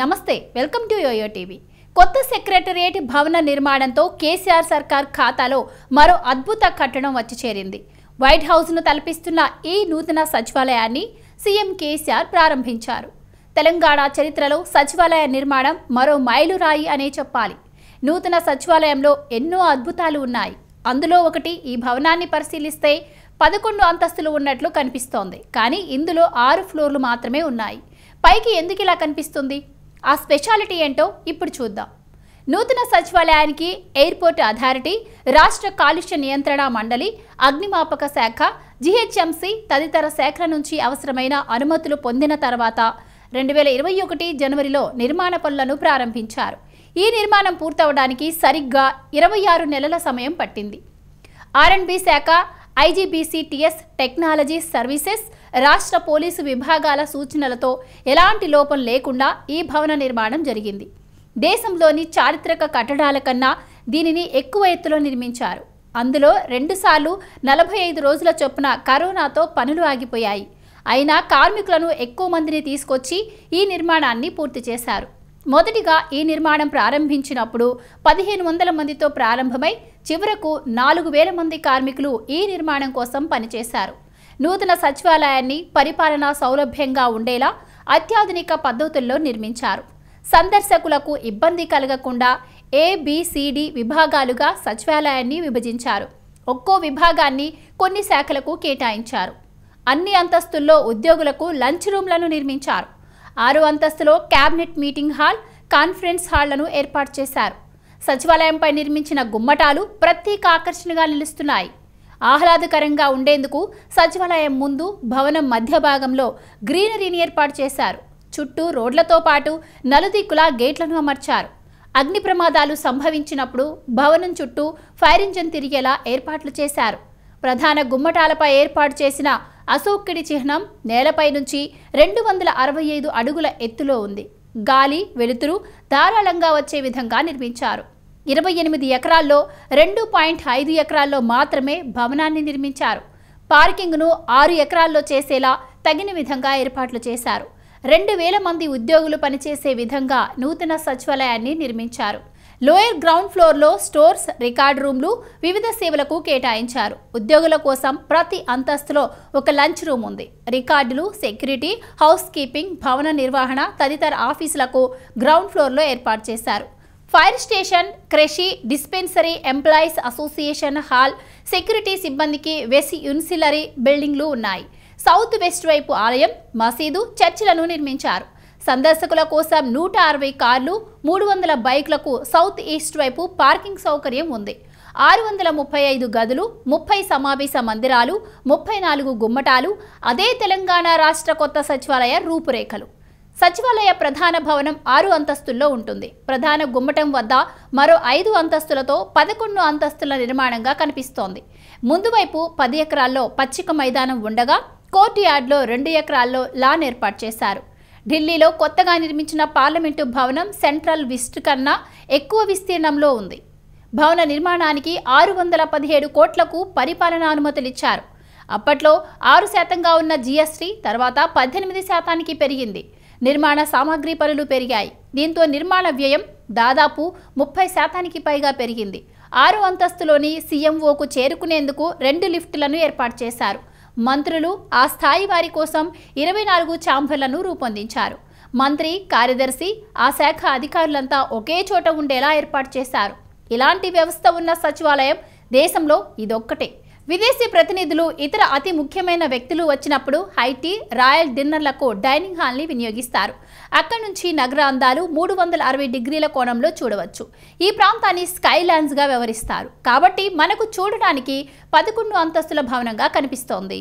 నమస్తే welcome to YoYo TV కొత్త secretariat భవన నిర్మాణంతో కేసీఆర్ సర్కార్ ఖాతాలో మరో అద్భుత కట్టడం వచ్చి చేరింది వైట్ హౌస్ను తలపిస్తున్న ఈ నూతన సచివాలయాన్ని సీఎం కేసీఆర్ ప్రారంభించారు తెలంగాణ చరిత్రలో సచివాలయ నిర్మాణం మరో మైలురాయి అనే చెప్పాలి నూతన సచివాలయంలో ఎన్నో అద్భుతాలు ఉన్నాయి అందులో ఒకటి ఈ భవనాన్ని పరిశీలిస్తే పదకొండు అంతస్తులు ఉన్నట్లు కనిపిస్తోంది కానీ ఇందులో ఆరు ఫ్లోర్లు మాత్రమే ఉన్నాయి పైకి ఎందుకు ఇలా కనిపిస్తుంది ఆ స్పెషాలిటీ ఏంటో ఇప్పుడు చూద్దాం నూతన సచివాలయానికి ఎయిర్పోర్ట్ అథారిటీ రాష్ట్ర కాలుష్య నియంత్రణ మండలి అగ్నిమాపక శాఖ జిహెచ్ఎంసీ తదితర శాఖల నుంచి అవసరమైన అనుమతులు పొందిన తర్వాత రెండు వేల ఇరవై ఒకటి జనవరిలో నిర్మాణ పనులను ప్రారంభించారు ఈ నిర్మాణం పూర్తవడానికి సరిగ్గా ఇరవై ఆరు నెలల సమయం పట్టింది ఆర్ఎండ్బి శాఖ ఐజీబీసీటీఎస్ టెక్నాలజీ సర్వీసెస్ రాష్ట్ర పోలీసు విభాగాల సూచనలతో ఎలాంటి లోపం లేకుండా ఈ భవన నిర్మాణం జరిగింది దేశంలోని చారిత్రక కట్టడాల కన్నా దీనిని ఎక్కువ ఎత్తులో నిర్మించారు అందులో రెండుసార్లు నలభై ఐదు రోజుల చొప్పున కరోనాతో పనులు ఆగిపోయాయి అయినా కార్మికులను ఎక్కువ మందిని తీసుకొచ్చి ఈ నిర్మాణాన్ని పూర్తి చేశారు మొదటిగా ఈ నిర్మాణం ప్రారంభించినప్పుడు పదిహేను వందల మందితో ప్రారంభమై చివరకు నాలుగు వేల మంది కార్మికులు ఈ నిర్మాణం కోసం పనిచేశారు నూతన సచివాలయాన్ని పరిపాలన సౌలభ్యంగా ఉండేలా అత్యాధునిక పద్ధతుల్లో నిర్మించారు సందర్శకులకు ఇబ్బంది కలగకుండా ఏబిసిడి విభాగాలుగా సచివాలయాన్ని విభజించారు ఒక్కో విభాగాన్ని కొన్ని శాఖలకు కేటాయించారు అన్ని అంతస్తుల్లో ఉద్యోగులకు లంచ్ రూమ్లను నిర్మించారు ఆరు అంతస్తులో క్యాబినెట్ మీటింగ్ హాల్ కాన్ఫరెన్స్ హాళ్లను ఏర్పాటు చేశారు సచివాలయంపై నిర్మించిన గుమ్మటాలు ప్రత్యేక ఆకర్షణగా నిలుస్తున్నాయి ఆహ్లాదకరంగా ఉండేందుకు సచివాలయం ముందు భవనం మధ్య భాగంలో గ్రీనరీని ఏర్పాటు చేశారు చుట్టూ రోడ్లతో పాటు నలుదిక్కులా గేట్లను అమర్చారు అగ్ని ప్రమాదాలు సంభవించినప్పుడు భవనం చుట్టూ ఫైర్ ఇంజన్ తిరిగేలా ఏర్పాట్లు చేశారు ప్రధాన గుమ్మటాలపై ఏర్పాటు చేసిన అశోక్కుడి చిహ్నం నేలపై నుంచి రెండు వందల అరవై ఐదు అడుగుల ఎత్తులో ఉంది గాలి వెలుతురు ధారాళంగా వచ్చే విధంగా నిర్మించారు ఇరవై ఎనిమిది ఎకరాల్లో రెండు పాయింట్ ఐదు ఎకరాల్లో మాత్రమే భవనాన్ని నిర్మించారు పార్కింగ్ను ఆరు ఎకరాల్లో చేసేలా తగిన విధంగా ఏర్పాట్లు చేశారు రెండు వేల మంది ఉద్యోగులు పనిచేసే విధంగా నూతన సచివాలయాన్ని నిర్మించారు లోయర్ గ్రౌండ్ ఫ్లోర్లో స్టోర్స్ రికార్డ్ రూమ్లు వివిధ సేవలకు కేటాయించారు ఉద్యోగుల కోసం ప్రతి అంతస్తులో ఒక లంచ్ రూమ్ ఉంది రికార్డులు సెక్యూరిటీ హౌస్ కీపింగ్ భవన నిర్వహణ తదితర ఆఫీసులకు గ్రౌండ్ ఫ్లోర్లో ఏర్పాటు చేశారు fire station creche dispensary employees association hall security సిబ్బందికి వెసి యున్సిలరీ బిల్డింగ్లు ఉన్నాయి సౌత్ వెస్ట్ వైపు ఆలయం మసీదు చర్చిలను నిర్మించారు సందర్శకుల కోసం నూట అరవై కార్లు మూడు వందల బైక్లకు సౌత్ ఈస్ట్ వైపు పార్కింగ్ సౌకర్యం ఉంది ఆరు వందల ముప్పై ఐదు గదులు ముప్పై సమావేశ మందిరాలు ముప్పై నాలుగు గుమ్మటాలు అదే తెలంగాణ రాష్ట్ర కొత్త సచివాలయ రూపురేఖలు సచివాలయ ప్రధాన భవనం ఆరు అంతస్తుల్లో ఉంటుంది ప్రధాన గుమ్మటం వద్ద మరో ఐదు అంతస్తులతో పదకొండు అంతస్తుల నిర్మాణంగా కనిపిస్తోంది ముందువైపు పది ఎకరాల్లో పచ్చిక మైదానం ఉండగా కోర్టు యార్డ్లో రెండు ఎకరాల్లో లాన్ ఏర్పాటు చేశారు ఢిల్లీలో కొత్తగా నిర్మించిన పార్లమెంటు భవనం సెంట్రల్ విస్ట్ కన్నా ఎక్కువ విస్తీర్ణంలో ఉంది భవన నిర్మాణానికి ఆరు వందల పదిహేడు కోట్లకు పరిపాలనానుమతులిచ్చారు అప్పట్లో ఆరు శాతంగా ఉన్న జీఎస్టీ తర్వాత పద్దెనిమిది శాతానికి పెరిగింది నిర్మాణ సామాగ్రి పనులు పెరిగాయి దీంతో నిర్మాణ వ్యయం దాదాపు ముప్పై శాతానికి పైగా పెరిగింది ఆరు అంతస్తులోని సీఎంఓకు చేరుకునేందుకు రెండు లిఫ్టులను ఏర్పాటు చేశారు మంత్రులు ఆ స్థాయి వారి కోసం ఇరవై నాలుగు ఛాంబర్లను రూపొందించారు మంత్రి కార్యదర్శి ఆ శాఖ అధికారులంతా ఒకే చోట ఉండేలా ఏర్పాటు చేశారు ఇలాంటి వ్యవస్థ ఉన్న సచివాలయం దేశంలో ఇదొక్కటే విదేశీ ప్రతినిధులు ఇతర అతి ముఖ్యమైన వ్యక్తులు వచ్చినప్పుడు హైటీ రాయల్ డిన్నర్లకు డైనింగ్ హాల్ని వినియోగిస్తారు అక్కడి నుంచి నగర అందాలు మూడు వందల అరవై డిగ్రీల కోణంలో చూడవచ్చు ఈ ప్రాంతాన్ని స్కై ల్యాండ్స్గా వ్యవహరిస్తారు కాబట్టి మనకు చూడడానికి పదకొండు అంతస్తుల భవనంగా కనిపిస్తోంది